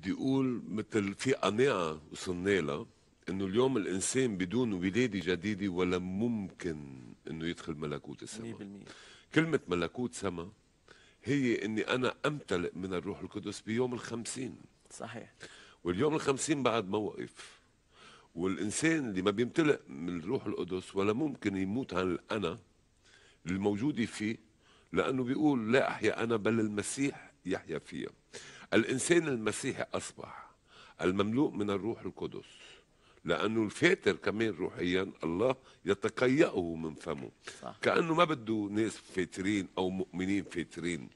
بدي اقول مثل في قناعه وصلنا لها انه اليوم الانسان بدون ولاده جديده ولا ممكن انه يدخل ملكوت السماء 100% كلمه ملكوت سما هي اني انا امتلئ من الروح القدس بيوم الخمسين صحيح واليوم الخمسين بعد موقف والانسان اللي ما بيمتلئ من الروح القدس ولا ممكن يموت عن الانا الموجوده فيه لانه بيقول لا احيا انا بل المسيح يحيا فيها الإنسان المسيحي أصبح المملوء من الروح القدس لأنه الفاتر كمان روحيا الله يتقيأه من فمه صح. كأنه ما بده ناس فاترين أو مؤمنين فاترين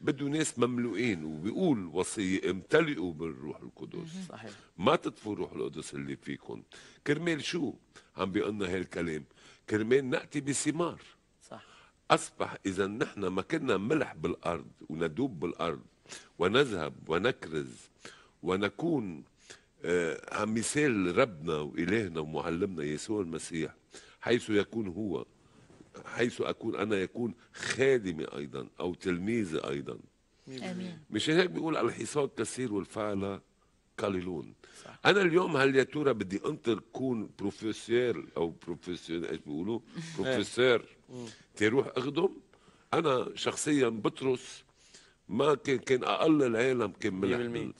بده ناس مملوئين وبيقول وصية امتلئوا بالروح القدس صحيح ما تطفوا الروح القدس اللي فيكم كرمال شو عم بيقولنا هالكلام كرمال نأتي بثمار صح أصبح إذا نحن ما كنا ملح بالأرض وندوب بالأرض ونذهب ونكرز ونكون آه، مثال ربنا وإلهنا ومعلمنا يسوع المسيح حيث يكون هو حيث أكون أنا يكون خادمي أيضا أو تلميذي أيضا أمين. مش هيك بيقول الحصاد كثير والفعلة قليلون صح. انا اليوم هل يا ترى بدي انطر كون بروفيسور او بروفيسور ايش بيقولوا بروفيسور تروح اخدم انا شخصيا بطرس ما كان كان اقل العالم كان من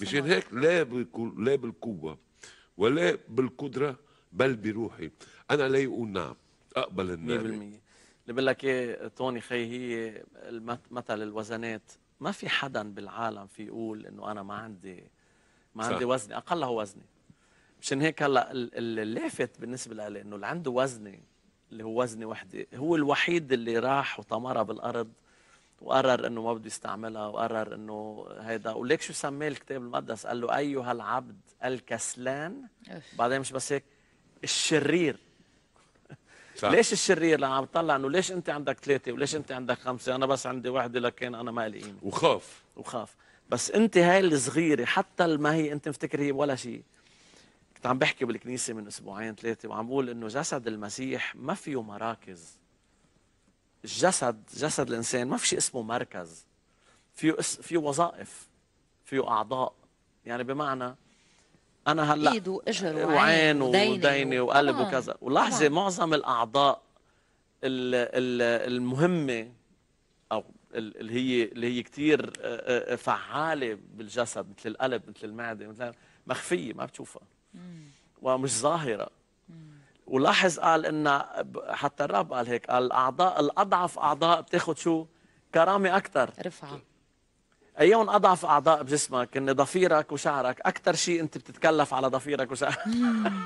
مشان هيك لا بكل لا بالقوه ولا بالقدره بل بروحي انا لا يقول نعم اقبل النعم 100% اللي بقول لك إيه، توني خي هي مثل الوزنات ما في حدا بالعالم في يقول انه انا ما عندي ما عندي صح. وزني هو وزني مشان هيك هلا اللافت بالنسبه لي انه اللي عنده وزني اللي هو وزني وحده هو الوحيد اللي راح وطمرها بالارض وقرر انه ما بده يستعملها وقرر انه هيدا وليك شو سماه الكتاب المقدس قال له ايها العبد الكسلان بعدين مش بس هيك الشرير صح. ليش الشرير لأنه عم طلع انه ليش انت عندك ثلاثه وليش انت عندك خمسه انا بس عندي وحده لكن انا ما لي قيمه وخاف وخاف بس انت هاي الصغيره حتى ما هي انت مفتكر هي ولا شيء كنت عم بحكي بالكنيسه من اسبوعين ثلاثه وعم بقول انه جسد المسيح ما فيه مراكز الجسد جسد الانسان ما في شيء اسمه مركز فيه اس فيه وظائف فيه اعضاء يعني بمعنى انا هلا ايد واجر وعين وديني وقلب وكذا ولحظه معظم الاعضاء ال ال المهمه او اللي هي اللي هي كثير فعاله بالجسد مثل القلب مثل المعده مثل مخفيه ما بتشوفها ومش ظاهره ولاحظ قال ان حتى الرب قال هيك قال الاعضاء الاضعف اعضاء بتاخذ شو؟ كرامه اكثر رفعه ايون اضعف اعضاء بجسمك ان ضفيرك وشعرك اكثر شيء انت بتتكلف على ضفيرك وشعرك